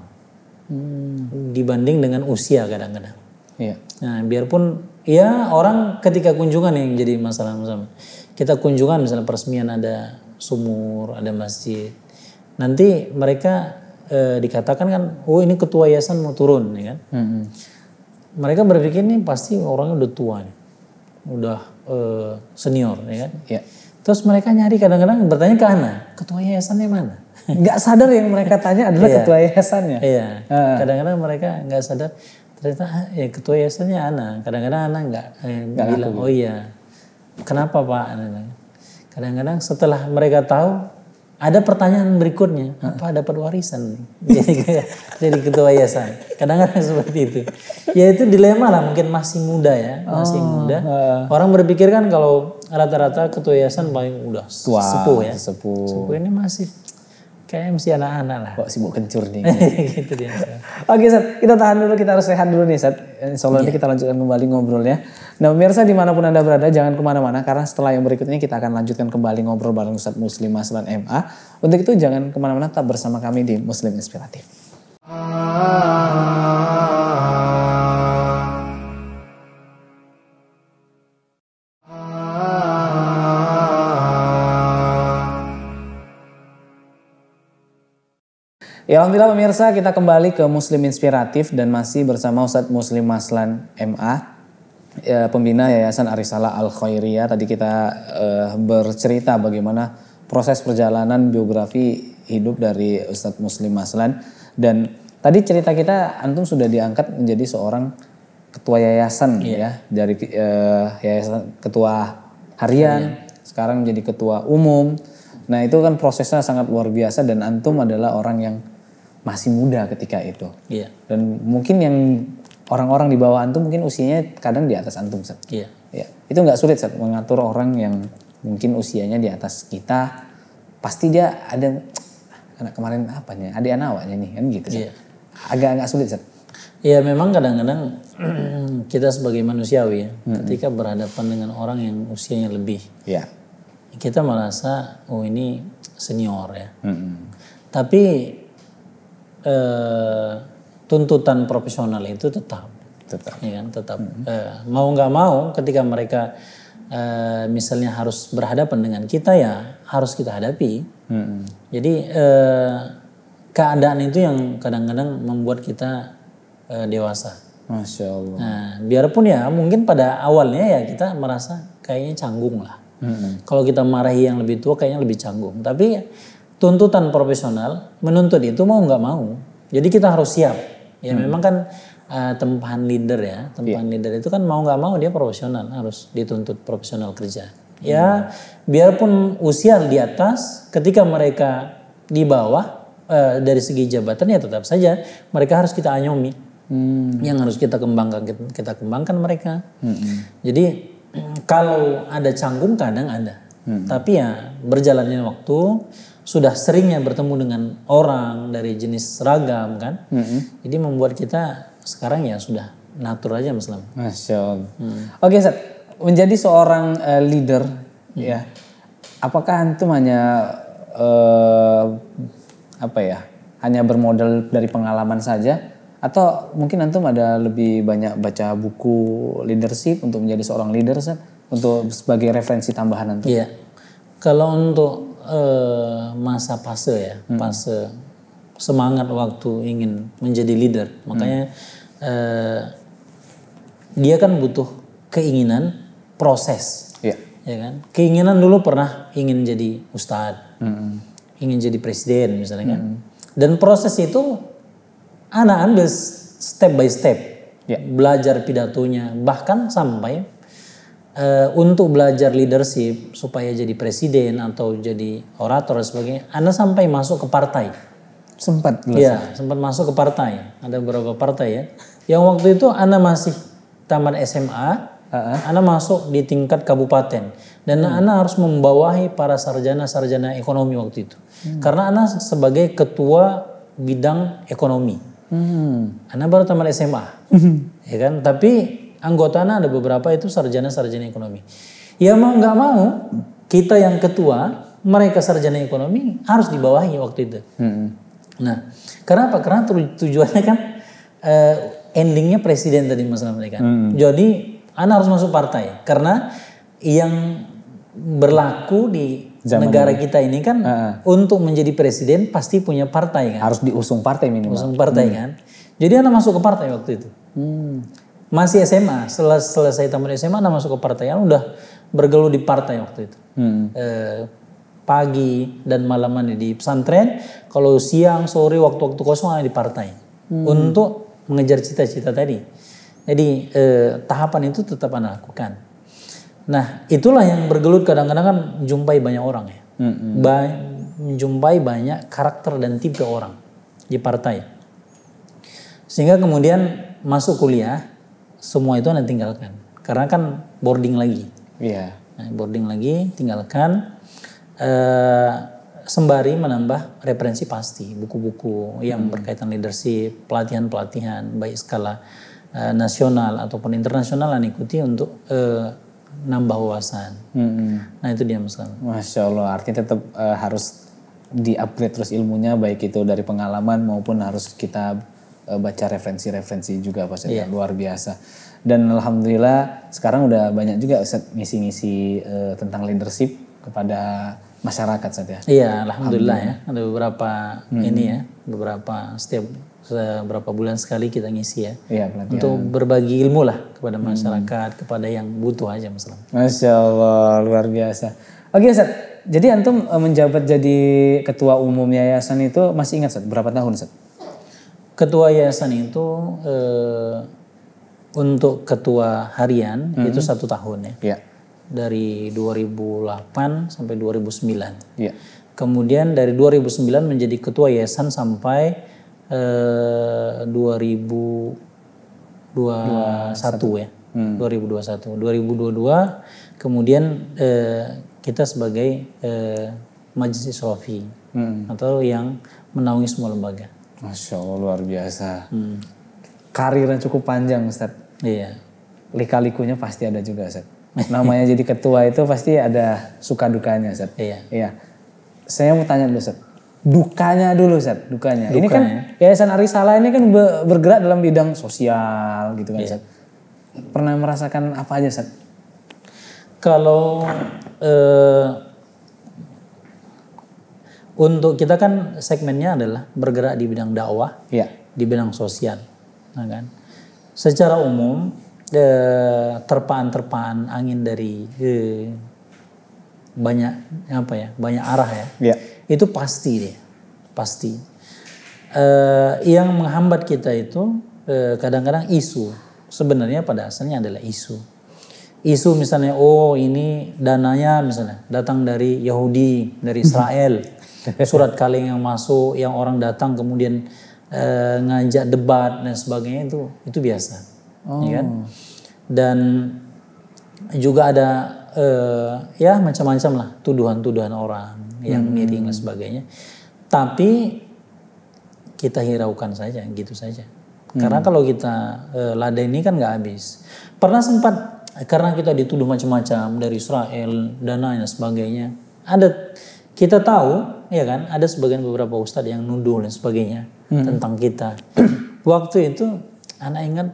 hmm. dibanding dengan usia kadang-kadang yeah. nah biarpun ya orang ketika kunjungan yang jadi masalah sama kita kunjungan misalnya peresmian ada sumur, ada masjid. Nanti mereka e, dikatakan kan, oh ini ketua yayasan mau turun, ya kan? Hmm. Mereka berpikir ini pasti orangnya udah tua, nih. udah e, senior, ya kan? Yeah. Terus mereka nyari kadang-kadang bertanya ke Ana, ketua yayasannya mana? Gak sadar yang mereka tanya adalah iya. ketua yayasannya. Iya. Kadang-kadang mereka nggak sadar ternyata ah, ya ketua yayasannya Ana. Kadang-kadang Ana nggak eh, bilang, oh iya Kenapa Pak? Kadang-kadang setelah mereka tahu ada pertanyaan berikutnya, apa dapat warisan? Jadi jadi ketua yayasan. Kadang-kadang seperti itu. Ya itu dilema lah, mungkin masih muda ya, masih oh, muda. Uh. Orang berpikir kan kalau rata-rata ketua yayasan paling udah sepuh ya. Sepuh. Sepuh ini masih Kayaknya mesti anak-anak lah. Kok sibuk kencur nih. gitu dia. Oke Sat, kita tahan dulu, kita harus sehat dulu nih Sat. Insya Allah yeah. nanti iya. kita lanjutkan kembali ngobrolnya. Nah pemirsa dimanapun Anda berada, jangan kemana-mana. Karena setelah yang berikutnya kita akan lanjutkan kembali ngobrol bareng Ustaz Muslim Maslan MA. Untuk itu jangan kemana-mana, tetap bersama kami di Muslim Inspiratif. Ah. Ya Alhamdulillah pemirsa kita kembali ke Muslim Inspiratif dan masih bersama Ustadz Muslim Maslan MA ya, pembina Yayasan Arisala Al Khairiyah. Tadi kita uh, bercerita bagaimana proses perjalanan biografi hidup dari Ustadz Muslim Maslan dan tadi cerita kita antum sudah diangkat menjadi seorang ketua yayasan iya. ya dari uh, yayasan ketua harian, harian sekarang menjadi ketua umum. Nah itu kan prosesnya sangat luar biasa dan antum adalah orang yang masih muda ketika itu. Iya. Dan mungkin yang orang-orang di bawah antum mungkin usianya kadang di atas antum, Seth. Iya. Ya. Itu nggak sulit, Seth, mengatur orang yang mungkin usianya di atas kita. Pasti dia ada anak kemarin apa nih? Ada anawaknya nih, kan gitu, Seth. Iya. Agak-agak sulit, Seth. Ya memang kadang-kadang kita sebagai manusiawi ya, mm -hmm. ketika berhadapan dengan orang yang usianya lebih, yeah. kita merasa oh ini senior ya. Mm -hmm. Tapi Eh, tuntutan profesional itu tetap tetap ya kan tetap mm -hmm. Eh, mau nggak mau ketika mereka eh, misalnya harus berhadapan dengan kita ya harus kita hadapi mm -hmm. jadi keadaan itu yang kadang-kadang membuat kita dewasa Masya Allah. Nah, biarpun ya mungkin pada awalnya ya kita merasa kayaknya canggung lah. Mm -hmm. Kalau kita marahi yang lebih tua kayaknya lebih canggung. Tapi tuntutan profesional menuntut itu mau nggak mau. Jadi kita harus siap. Ya hmm. memang kan uh, tempahan leader ya, iya. tempahan yeah. leader itu kan mau nggak mau dia profesional harus dituntut profesional kerja. Hmm. Ya biarpun usia di atas, ketika mereka di bawah uh, dari segi jabatan ya tetap saja mereka harus kita anyomi Hmm. Yang harus kita kembangkan kita, kita kembangkan mereka. Hmm. Jadi kalau ada canggung kadang ada. Hmm. Tapi ya berjalannya waktu sudah seringnya bertemu dengan orang dari jenis seragam kan. Mm-hmm. Jadi membuat kita sekarang ya sudah natur aja Mas Lam. Hmm. Oke Seth, menjadi seorang uh, leader hmm. ya, apakah itu hanya uh, apa ya, hanya bermodal dari pengalaman saja? Atau mungkin antum ada lebih banyak baca buku leadership untuk menjadi seorang leader Seth? Untuk sebagai referensi tambahan antum? Iya. Kalau untuk Eh, masa fase ya, hmm. fase semangat waktu ingin menjadi leader. Hmm. Makanya hmm. eh, dia kan butuh keinginan, proses, Iya. ya kan. Keinginan dulu pernah ingin jadi ustadz, hmm. ingin jadi presiden misalnya kan. hmm. kan. Dan proses itu anak ambil step by step, Ya. belajar pidatonya, bahkan sampai uh, untuk belajar leadership supaya jadi presiden atau jadi orator dan sebagainya, Anda sampai masuk ke partai. Sempat. Iya, sempat masuk ke partai. Ada beberapa partai ya. Yang waktu itu Anda masih taman SMA, uh-huh. Anda masuk di tingkat kabupaten dan hmm. Anda harus membawahi para sarjana-sarjana ekonomi waktu itu. Hmm. Karena Anda sebagai ketua bidang ekonomi. Hmm. Anda baru taman SMA. Hmm. ya kan? Tapi Anggotanya ada beberapa itu sarjana-sarjana ekonomi. Ya mau nggak mau, kita yang ketua, mereka sarjana ekonomi harus dibawahi waktu itu. Hmm. Nah, kenapa? Karena tujuannya kan uh, endingnya presiden tadi masalah mereka. Hmm. Jadi anak harus masuk partai karena yang berlaku di Zaman negara ini. kita ini kan uh. untuk menjadi presiden pasti punya partai kan. Harus diusung partai minimal. Usung partai hmm. kan. Jadi anak masuk ke partai waktu itu. Hmm. Masih SMA, setelah selesai tamat SMA, nah masuk ke partai. Udah bergelut di partai waktu itu. Hmm. E, pagi dan malamannya di pesantren, kalau siang, sore, waktu-waktu kosong ada di partai. Hmm. Untuk mengejar cita-cita tadi. Jadi e, tahapan itu tetap Anda lakukan. Nah itulah yang bergelut kadang-kadang kan jumpai banyak orang ya. Hmm. Ba menjumpai banyak karakter dan tipe orang di partai. Sehingga kemudian masuk kuliah, semua itu Anda tinggalkan. Karena kan boarding lagi. Iya. Yeah. boarding lagi, tinggalkan. Uh, sembari menambah referensi pasti buku-buku yang hmm. berkaitan leadership, pelatihan-pelatihan baik skala uh, nasional ataupun internasional Anda ikuti untuk uh, nambah wawasan. Hmm. Nah itu dia masalah. Masya Allah, artinya tetap uh, harus di-upgrade terus ilmunya baik itu dari pengalaman maupun harus kita Eh, baca referensi-referensi juga pas iya. yeah. luar biasa. Dan alhamdulillah sekarang udah banyak juga set misi misi uh, tentang leadership kepada masyarakat saja. Ya. Iya, alhamdulillah, ya. alhamdulillah ya. Ada beberapa hmm. ini ya, beberapa setiap beberapa bulan sekali kita ngisi ya. Iya, Untuk ya. berbagi ilmu lah kepada hmm. masyarakat, hmm. kepada yang butuh aja Mas Masya Allah, luar biasa. Oke Ustaz. jadi antum eh, menjabat jadi ketua umum yayasan itu masih ingat Ustaz berapa tahun Ustaz? ketua yayasan itu e, untuk ketua harian mm -hmm. itu satu tahun ya. Yeah. Dari 2008 sampai 2009. Yeah. Kemudian dari 2009 menjadi ketua yayasan sampai e, 2021 21. ya. Hmm. 2021, 2022 kemudian eh, kita sebagai eh, majelis rofi hmm. atau yang menaungi semua lembaga. Masya Allah luar biasa. Hmm. Karirnya cukup panjang Ustaz. Iya. Lika-likunya pasti ada juga Ustaz. Namanya jadi ketua itu pasti ada suka dukanya Ustaz. Iya. Iya. Saya mau tanya dulu Ustaz. Dukanya dulu Ustaz, dukanya. dukanya. Ini kan Yayasan Arisala ini kan bergerak dalam bidang sosial gitu kan iya. Ustaz. Pernah merasakan apa aja Ustaz? Kalau eh, untuk kita kan segmennya adalah bergerak di bidang dakwah, ya. di bidang sosial, nah kan. Secara umum eh, terpaan-terpaan angin dari eh, banyak apa ya, banyak arah ya. ya. Itu pasti deh, pasti. E, yang menghambat kita itu kadang kadang-kadang isu. Sebenarnya pada asalnya adalah isu isu misalnya oh ini dananya misalnya datang dari Yahudi dari Israel surat kaleng yang masuk, yang orang datang kemudian e, ngajak debat dan sebagainya itu itu biasa, oh. ya kan? Dan juga ada e, ya macam-macam lah tuduhan-tuduhan orang yang hmm. miring dan sebagainya. Tapi kita hiraukan saja, gitu saja. Hmm. Karena kalau kita e, ini kan nggak habis. Pernah sempat karena kita dituduh macam-macam dari Israel dan lain sebagainya. Ada kita tahu ya kan? Ada sebagian beberapa ustadz yang nuduh dan sebagainya hmm. tentang kita. Waktu itu anak ingat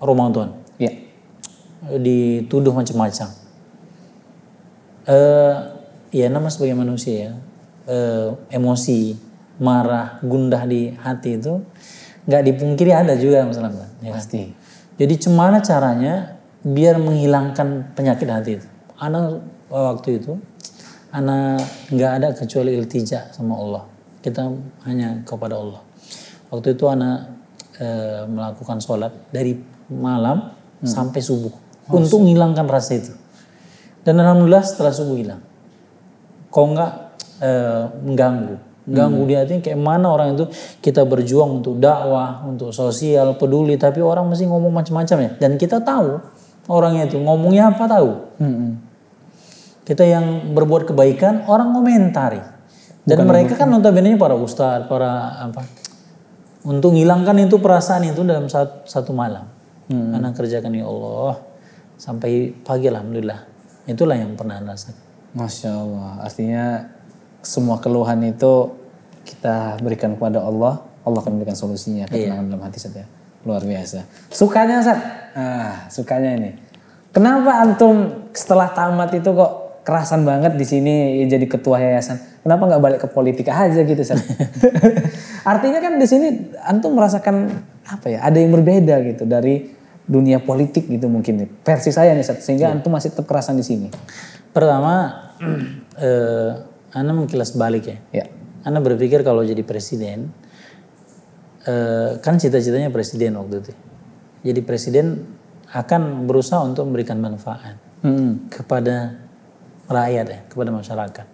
rumah Tuhan. Ya. Dituduh macam-macam. e, ya nama sebagai manusia ya, e, emosi, marah, gundah di hati itu nggak dipungkiri ada juga masalah ya kan? pasti. Jadi cuman caranya biar menghilangkan penyakit hati itu? Anak eh, waktu itu anak nggak ada kecuali iltija sama Allah kita hanya kepada Allah waktu itu anak e, melakukan sholat dari malam hmm. sampai subuh oh, untuk menghilangkan rasa itu dan alhamdulillah setelah subuh hilang kok nggak e, mengganggu ganggu hmm. di hati kayak mana orang itu kita berjuang untuk dakwah untuk sosial peduli tapi orang masih ngomong macam-macam ya dan kita tahu orangnya itu ngomongnya apa tahu hmm. hmm kita yang berbuat kebaikan orang komentari dan Bukan mereka kan notabene para ustaz, para apa untuk hilangkan itu perasaan itu dalam satu, satu malam hmm. karena kerjakan ya Allah sampai pagi alhamdulillah itulah yang pernah rasakan masya Allah artinya semua keluhan itu kita berikan kepada Allah Allah akan memberikan solusinya iya. ketenangan iya. dalam hati saja, luar biasa sukanya Sat ah sukanya ini kenapa antum setelah tamat itu kok kerasan banget di sini ya jadi ketua yayasan. Kenapa nggak balik ke politik aja gitu, San? Artinya kan di sini antum merasakan apa ya? Ada yang berbeda gitu dari dunia politik gitu mungkin versi saya nih, Seth. Sehingga ya. antum masih tetap kerasan di sini. Pertama, eh, Anda mengkilas balik ya. ya. Anda berpikir kalau jadi presiden, eh, kan cita-citanya presiden waktu itu. Jadi presiden akan berusaha untuk memberikan manfaat hmm. kepada rakyat ya, kepada masyarakat.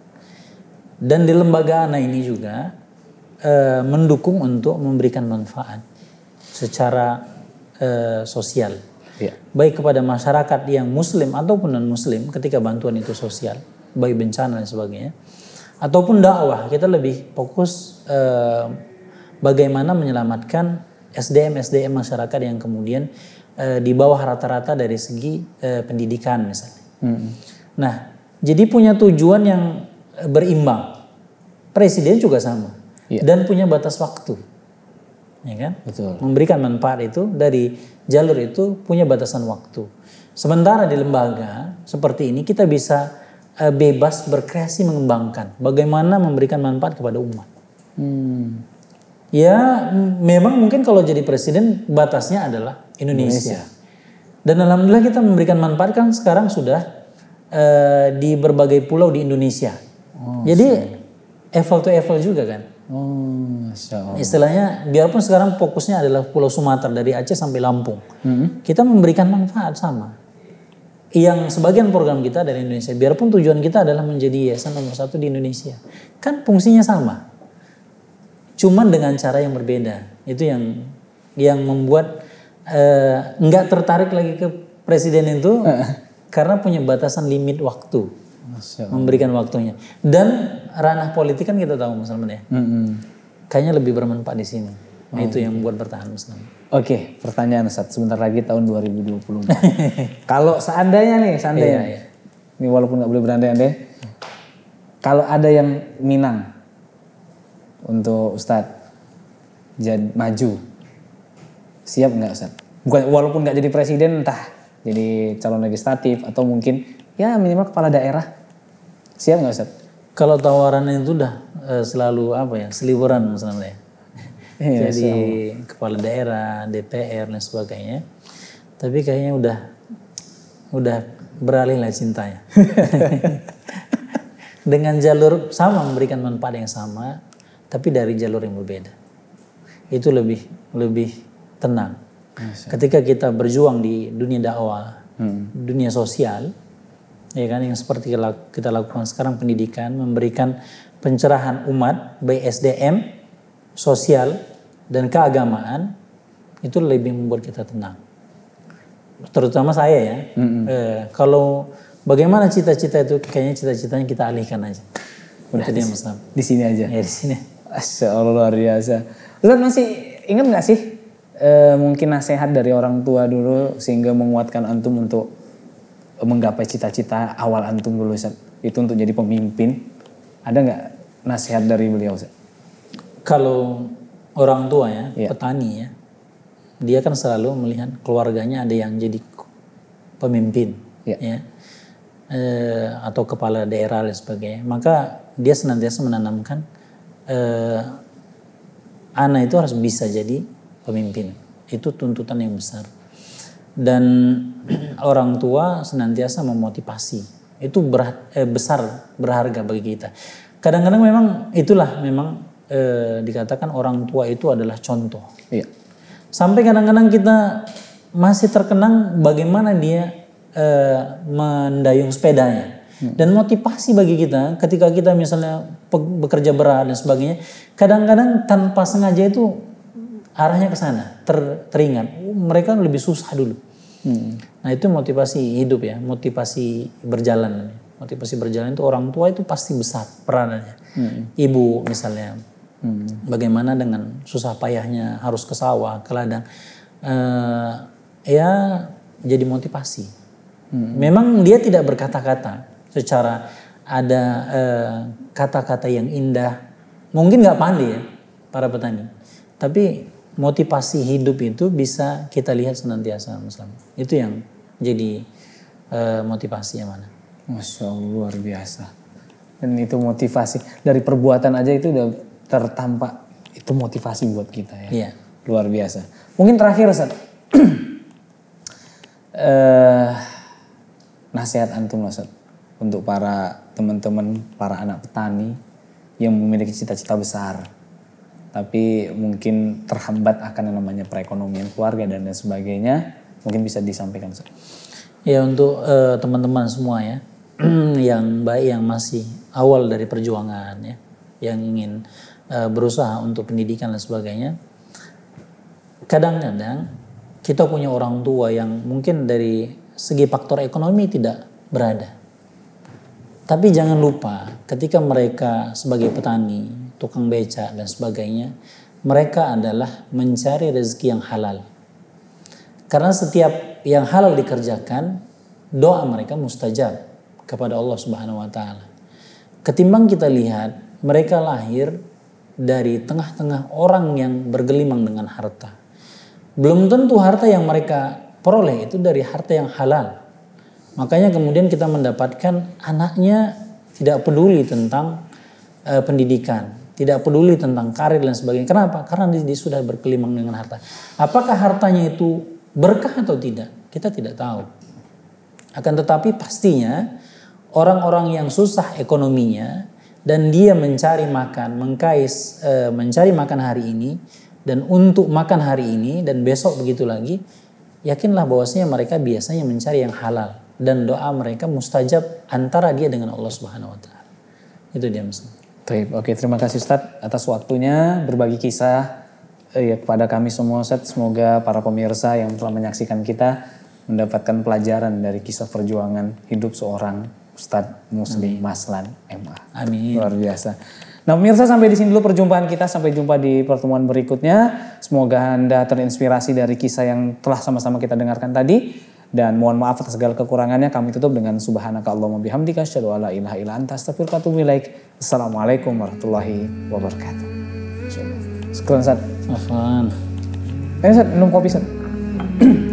Dan di lembaga ANA ini juga e, mendukung untuk memberikan manfaat secara e, sosial. Ya. Baik kepada masyarakat yang muslim ataupun non-muslim ketika bantuan itu sosial, baik bencana dan sebagainya. Ataupun dakwah, kita lebih fokus e, bagaimana menyelamatkan SDM-SDM masyarakat yang kemudian e, di bawah rata-rata dari segi e, pendidikan misalnya. Hmm. Nah, jadi punya tujuan yang eh, berimbang. Presiden juga sama. Ya. Dan punya batas waktu. Ya kan? Betul. Memberikan manfaat itu dari jalur itu punya batasan waktu. Sementara di lembaga seperti ini kita bisa eh, bebas berkreasi mengembangkan bagaimana memberikan manfaat kepada umat. Hmm. Ya, memang mungkin kalau jadi presiden batasnya adalah Indonesia. Indonesia. Dan alhamdulillah kita memberikan manfaat kan sekarang sudah uh, di berbagai pulau di Indonesia. Oh, Jadi see. level to level juga kan. Oh, Istilahnya biarpun sekarang fokusnya adalah Pulau Sumatera dari Aceh sampai Lampung. Mm -hmm. Kita memberikan manfaat sama. Yang sebagian program kita dari Indonesia, biarpun tujuan kita adalah menjadi yayasan nomor satu di Indonesia, kan fungsinya sama, cuman dengan cara yang berbeda. Itu yang yang membuat eh, nggak uh, tertarik lagi ke presiden itu eh karena punya batasan limit waktu memberikan waktunya dan ranah politik kan kita tahu Mas Salman ya mm-hmm. kayaknya lebih bermanfaat di sini nah, oh, itu okay. yang iya. buat bertahan Mas Oke, okay, pertanyaan saat Sebentar lagi tahun 2024. kalau seandainya nih, seandainya. Iya, iya. Ini walaupun nggak boleh berandai-andai. Kalau ada yang Minang untuk Ustad jadi maju, siap nggak Ustad? Bukan, walaupun nggak jadi presiden entah jadi calon legislatif atau mungkin ya minimal kepala daerah siap nggak Ustaz? Kalau tawarannya itu udah e, selalu apa ya seliburan misalnya. ya, Jadi sama. kepala daerah, DPR dan sebagainya. Tapi kayaknya udah udah beralih lah cintanya. Dengan jalur sama memberikan manfaat yang sama, tapi dari jalur yang berbeda. Itu lebih lebih tenang. Ketika kita berjuang di dunia dakwah, hmm. dunia sosial, ya kan yang seperti kita lakukan sekarang pendidikan memberikan pencerahan umat baik SDM, sosial dan keagamaan itu lebih membuat kita tenang. Terutama saya ya. Hmm. E, kalau bagaimana cita-cita itu kayaknya cita-citanya kita alihkan aja. ya, di, di sini aja. Ya di sini. Asya Allah luar biasa. Ustaz masih ingat nggak sih e, mungkin nasihat dari orang tua dulu sehingga menguatkan antum untuk menggapai cita-cita awal antum dulu Ustaz. Itu untuk jadi pemimpin. Ada nggak nasihat dari beliau Ustaz? Kalau orang tua ya, ya, petani ya, dia kan selalu melihat keluarganya ada yang jadi pemimpin iya. ya, ya e, atau kepala daerah dan sebagainya. Maka dia senantiasa menanamkan e, anak itu harus bisa jadi pemimpin. Itu tuntutan yang besar. Dan orang tua senantiasa memotivasi. Itu berat, eh, besar, berharga bagi kita. Kadang-kadang memang itulah memang eh, dikatakan orang tua itu adalah contoh. Iya. Sampai kadang-kadang kita masih terkenang bagaimana dia eh, mendayung sepedanya. Hmm. Dan motivasi bagi kita ketika kita misalnya bekerja berat dan sebagainya, kadang-kadang tanpa sengaja itu arahnya ke sana, ter, teringat. Mereka kan lebih susah dulu. Hmm. Nah itu motivasi hidup ya, motivasi berjalan. Motivasi berjalan itu orang tua itu pasti besar peranannya. Hmm. Ibu misalnya, hmm. bagaimana dengan susah payahnya harus ke sawah, ke ladang. Uh, ya jadi motivasi. Hmm. Memang dia tidak berkata-kata secara ada eh, kata-kata uh, yang indah. Mungkin nggak pandai ya para petani, tapi motivasi hidup itu bisa kita lihat senantiasa Muslim. Itu yang jadi e, motivasi yang mana. Masya Allah luar biasa. Dan itu motivasi dari perbuatan aja itu udah tertampak itu motivasi buat kita ya. Iya. Luar biasa. Mungkin terakhir Ustaz. eh nasihat antum Ustaz untuk para teman-teman, para anak petani yang memiliki cita-cita besar tapi mungkin terhambat akan yang namanya perekonomian keluarga dan lain sebagainya mungkin bisa disampaikan ya untuk eh, teman-teman uh, semua ya yang baik yang masih awal dari perjuangan ya yang ingin uh, berusaha untuk pendidikan dan sebagainya kadang-kadang kita punya orang tua yang mungkin dari segi faktor ekonomi tidak berada tapi jangan lupa ketika mereka sebagai petani tukang beca dan sebagainya, mereka adalah mencari rezeki yang halal. Karena setiap yang halal dikerjakan, doa mereka mustajab kepada Allah Subhanahu wa taala. Ketimbang kita lihat mereka lahir dari tengah-tengah orang yang bergelimang dengan harta. Belum tentu harta yang mereka peroleh itu dari harta yang halal. Makanya kemudian kita mendapatkan anaknya tidak peduli tentang uh, pendidikan tidak peduli tentang karir dan sebagainya. Kenapa? Karena dia sudah berkelimang dengan harta. Apakah hartanya itu berkah atau tidak? Kita tidak tahu. Akan tetapi pastinya orang-orang yang susah ekonominya dan dia mencari makan, mengkais e, mencari makan hari ini dan untuk makan hari ini dan besok begitu lagi, yakinlah bahwasanya mereka biasanya mencari yang halal dan doa mereka mustajab antara dia dengan Allah Subhanahu wa taala. Itu dia maksudnya. Taib. Oke, terima kasih Ustaz atas waktunya berbagi kisah eh, ya, kepada kami semua Ustaz. Semoga para pemirsa yang telah menyaksikan kita mendapatkan pelajaran dari kisah perjuangan hidup seorang Ustadz Muslim Amin. Maslan MA. Amin. Luar biasa. Nah pemirsa sampai di sini dulu perjumpaan kita. Sampai jumpa di pertemuan berikutnya. Semoga Anda terinspirasi dari kisah yang telah sama-sama kita dengarkan tadi. Dan mohon maaf atas segala kekurangannya. Kami tutup dengan subhanaka Allahumma bihamdika asyhadu alla ilaha illa anta astaghfiruka wa Assalamualaikum warahmatullahi wabarakatuh. Sekian Ustaz. Afan. ini eh, Ustaz, minum kopi Ustaz.